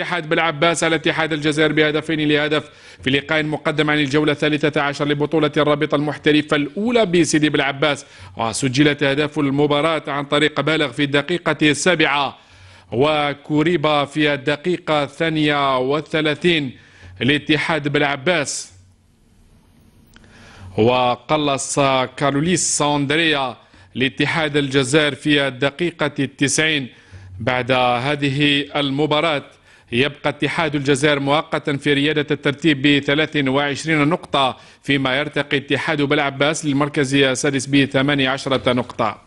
اتحاد بالعباس على اتحاد الجزائر بهدفين لهدف في لقاء مقدم عن الجولة الثالثة عشر لبطولة الرابطة المحترفة الأولى بسيدي بالعباس وسجلت أهداف المباراة عن طريق بالغ في الدقيقة السابعة وكوريبا في الدقيقة الثانية والثلاثين لاتحاد بالعباس وقلص كاروليس ساندريا لاتحاد الجزائر في الدقيقة التسعين بعد هذه المباراة يبقى اتحاد الجزائر مؤقتا في ريادة الترتيب ب 23 نقطة فيما يرتقي اتحاد بلعباس للمركز السادس ب 18 نقطة